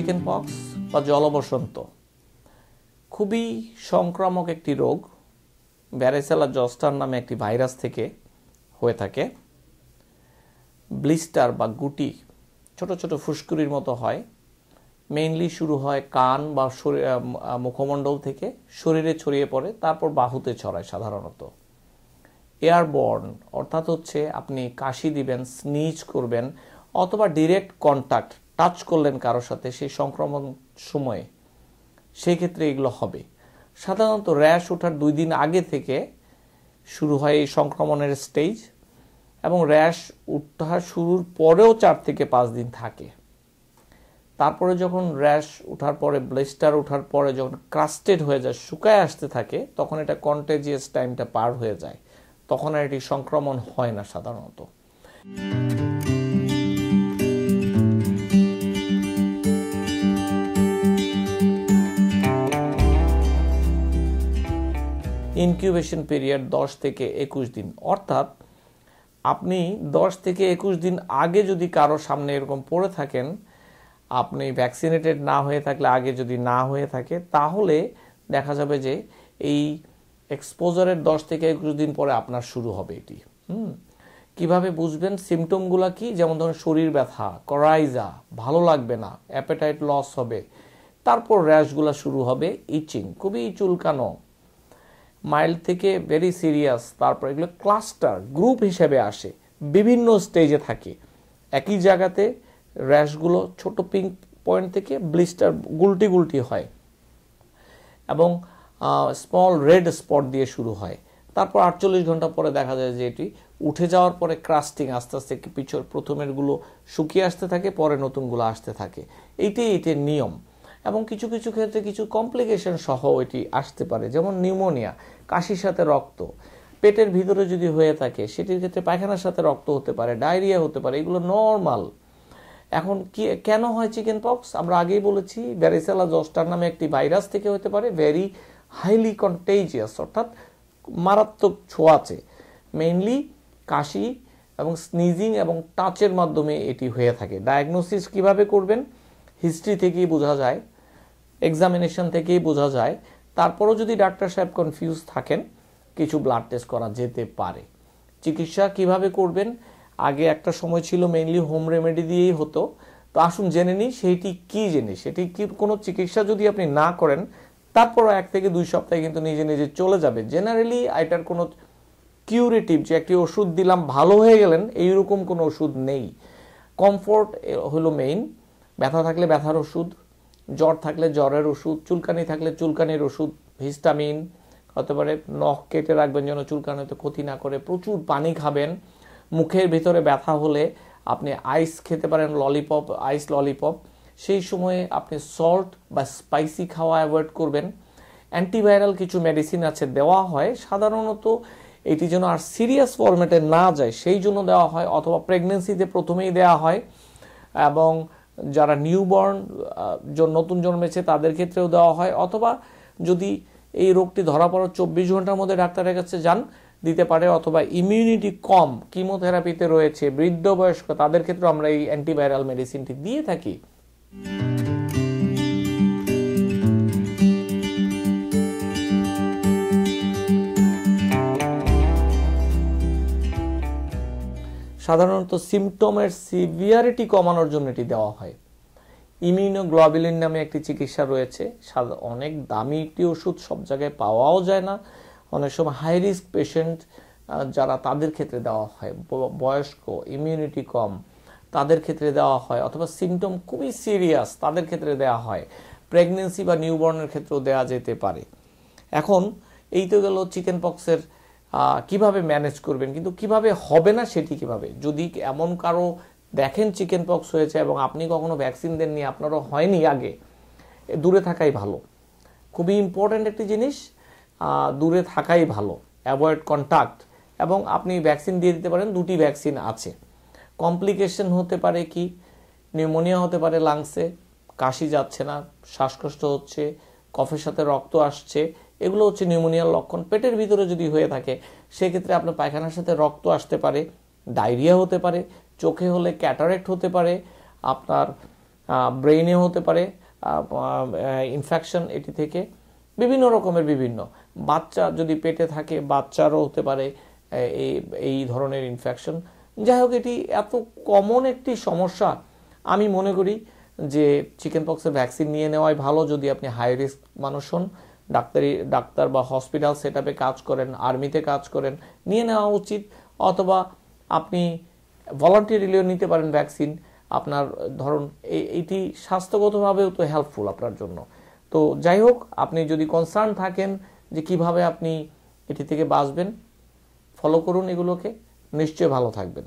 chicken pox বা জলবসন্ত খুবই সংক্রামক একটি রোগ ব্যারেসেলা জস্টার নামে একটি ভাইরাস থেকে হয়ে থাকে ব্লিস্টার বা গুটি ছোট ছোট ফুস্কুরির মতো হয় মেইনলি শুরু হয় কান বা মুখমণ্ডল থেকে শরীরে ছড়িয়ে পড়ে তারপর বাহুতে ছড়ায় সাধারণত এয়ারবর্ন অর্থাৎ হচ্ছে আপনি কাশি দিবেন স্নিচ করবেন অথবা ডিরেক্ট কন্ট্যাক্ট টাচ করলেন কারোর সাথে সেই সংক্রমণ সময়ে সেই ক্ষেত্রে এগুলো হবে সাধারণত র্যাশ ওঠার দুই দিন আগে থেকে শুরু হয় এই সংক্রমণের স্টেজ এবং র্যাশ উঠা শুরুর পরেও চার থেকে পাঁচ দিন থাকে তারপরে যখন র্যাশ ওঠার পরে ব্লেস্টার ওঠার পরে যখন ক্রাস্টেড হয়ে যায় শুকায় আসতে থাকে তখন এটা কন্টেজিয়াস টাইমটা পার হয়ে যায় তখন আর এটি সংক্রমণ হয় না সাধারণত ইনকিউবেশন পিরিয়ড দশ থেকে একুশ দিন অর্থাৎ আপনি দশ থেকে একুশ দিন আগে যদি কারো সামনে এরকম পড়ে থাকেন আপনি ভ্যাকসিনেটেড না হয়ে থাকলে আগে যদি না হয়ে থাকে তাহলে দেখা যাবে যে এই এক্সপোজারের দশ থেকে একুশ দিন পরে আপনার শুরু হবে এটি হুম কীভাবে বুঝবেন সিমটমগুলো কি যেমন ধরুন শরীর ব্যথা করাইজা ভালো লাগবে না অ্যাপেটাইট লস হবে তারপর র্যাশগুলো শুরু হবে ইচিং খুবই চুলকানো মাইল্ড থেকে ভেরি সিরিয়াস তারপর এগুলো ক্লাস্টার গ্রুপ হিসেবে আসে বিভিন্ন স্টেজে থাকে একই জায়গাতে র্যাশগুলো ছোট পিঙ্ক পয়েন্ট থেকে ব্লিস্টার গুলটি গুলটি হয় এবং স্মল রেড স্পট দিয়ে শুরু হয় তারপর আটচল্লিশ ঘন্টা পরে দেখা যায় যে এটি উঠে যাওয়ার পরে ক্রাস্টিং আস্তে আস্তে পিছর প্রথমেরগুলো শুকিয়ে আসতে থাকে পরে নতুনগুলো আসতে থাকে এইটাই এটির নিয়ম এবং কিছু কিছু ক্ষেত্রে কিছু কমপ্লিকেশন সহ এটি আসতে পারে যেমন নিউমোনিয়া কাশির সাথে রক্ত পেটের ভিতরে যদি হয়ে থাকে সেটির ক্ষেত্রে পায়খানার সাথে রক্ত হতে পারে ডায়রিয়া হতে পারে এগুলো নর্মাল এখন কি কেন হয় চিকেন পক্স আমরা আগেই বলেছি ভ্যারিসেলা জস্টার নামে একটি ভাইরাস থেকে হতে পারে ভেরি হাইলি কন্টেজিয়াস অর্থাৎ মারাত্মক ছোঁয়াচে মেইনলি কাশি এবং স্নিজিং এবং টাচের মাধ্যমে এটি হয়ে থাকে ডায়াগনোসিস কিভাবে করবেন হিস্ট্রি থেকেই বোঝা যায় এক্সামিনেশন থেকেই বোঝা যায় তারপরও যদি ডাক্তার সাহেব কনফিউজ থাকেন কিছু ব্লাড টেস্ট করা যেতে পারে চিকিৎসা কিভাবে করবেন আগে একটা সময় ছিল মেইনলি হোম রেমেডি দিয়েই হতো তো আসুন জেনে নিই সেইটি কী জিনিস সেটি কি কোনো চিকিৎসা যদি আপনি না করেন তারপরও এক থেকে দুই সপ্তাহে কিন্তু নিজে নিজে চলে যাবে জেনারেলি এটার কোনো কিউরেটিভ যে একটি ওষুধ দিলাম ভালো হয়ে গেলেন এইরকম কোনো ওষুধ নেই কমফোর্ট হলো মেইন ব্যথা থাকলে ব্যথার ওষুধ জ্বর থাকলে জ্বরের ওষুধ চুলকানি থাকলে চুলকানির ওষুধ হিস্টামিন হতে পারে নখ কেটে রাখবেন যেন চুলকানি হয়তো ক্ষতি না করে প্রচুর পানি খাবেন মুখের ভিতরে ব্যথা হলে আপনি আইস খেতে পারেন ললিপপ আইস ললিপপ সেই সময়ে আপনি সল্ট বা স্পাইসি খাওয়া অ্যাভয়েড করবেন অ্যান্টিভাইরাল কিছু মেডিসিন আছে দেওয়া হয় সাধারণত এটি যেন আর সিরিয়াস ফরম্যাটে না যায় সেই জন্য দেওয়া হয় অথবা প্রেগনেন্সিতে প্রথমেই দেওয়া হয় এবং যারা নিউবর্ন নতুন জন্মেছে তাদের ক্ষেত্রেও দেওয়া হয় অথবা যদি এই রোগটি ধরা পড়ার চব্বিশ ঘন্টার মধ্যে ডাক্তারের কাছে যান দিতে পারে অথবা ইমিউনিটি কম কিমোথেরাপিতে রয়েছে বৃদ্ধ বয়স্ক তাদের ক্ষেত্রে আমরা এই অ্যান্টিভাইরাল মেডিসিনটি দিয়ে থাকি সাধারণত সিমটমের সিভিয়ারিটি কমানোর জন্য এটি দেওয়া হয় ইমিউনোগ্লোবিলিন নামে একটি চিকিৎসা রয়েছে অনেক দামি একটি ওষুধ সব জায়গায় পাওয়াও যায় না অনেক সময় হাই রিস্ক পেশেন্ট যারা তাদের ক্ষেত্রে দেওয়া হয় বয়স্ক ইমিউনিটি কম তাদের ক্ষেত্রে দেওয়া হয় অথবা সিমটম খুবই সিরিয়াস তাদের ক্ষেত্রে দেওয়া হয় প্রেগনেন্সি বা নিউবর্নের ক্ষেত্রেও দেওয়া যেতে পারে এখন এই তো গেল চিকেন পক্সের কিভাবে ম্যানেজ করবেন কিন্তু কিভাবে হবে না সেটি কিভাবে যদি এমন কারো দেখেন চিকেন পক্স হয়েছে এবং আপনি কখনো ভ্যাকসিন দেননি আপনারও হয়নি আগে দূরে থাকাই ভালো খুবই ইম্পর্ট্যান্ট একটি জিনিস দূরে থাকাই ভালো অ্যাভয়েড কন্ট্যাক্ট এবং আপনি ভ্যাকসিন দিয়ে দিতে পারেন দুটি ভ্যাকসিন আছে কমপ্লিকেশন হতে পারে কি নিউমোনিয়া হতে পারে লাংসে কাশি যাচ্ছে না শ্বাসকষ্ট হচ্ছে কফের সাথে রক্ত আসছে এগুলো হচ্ছে নিউমোনিয়ার লক্ষণ পেটের ভিতরে যদি হয়ে থাকে সেক্ষেত্রে আপনার পায়খানার সাথে রক্ত আসতে পারে ডায়রিয়া হতে পারে চোখে হলে ক্যাটারেক্ট হতে পারে আপনার ব্রেইনে হতে পারে ইনফেকশন এটি থেকে বিভিন্ন রকমের বিভিন্ন বাচ্চা যদি পেটে থাকে বাচ্চারও হতে পারে এই এই ধরনের ইনফেকশন যাই হোক এটি এত কমন একটি সমস্যা আমি মনে করি যে চিকেন পক্সের ভ্যাকসিন নিয়ে নেওয়াই ভালো যদি আপনি হাই রিস্ক মানুষ হন ডাক্তারি ডাক্তার বা হসপিটাল সেট কাজ করেন আর্মিতে কাজ করেন নিয়ে নেওয়া উচিত অথবা আপনি ভলান্টিয়ারিলিও নিতে পারেন ভ্যাকসিন আপনার ধরুন এইটি স্বাস্থ্যগতভাবেও তো হেল্পফুল আপনার জন্য তো যাই হোক আপনি যদি কনসার্ন থাকেন যে কিভাবে আপনি এটি থেকে বাঁচবেন ফলো করুন এগুলোকে নিশ্চয়ই ভালো থাকবেন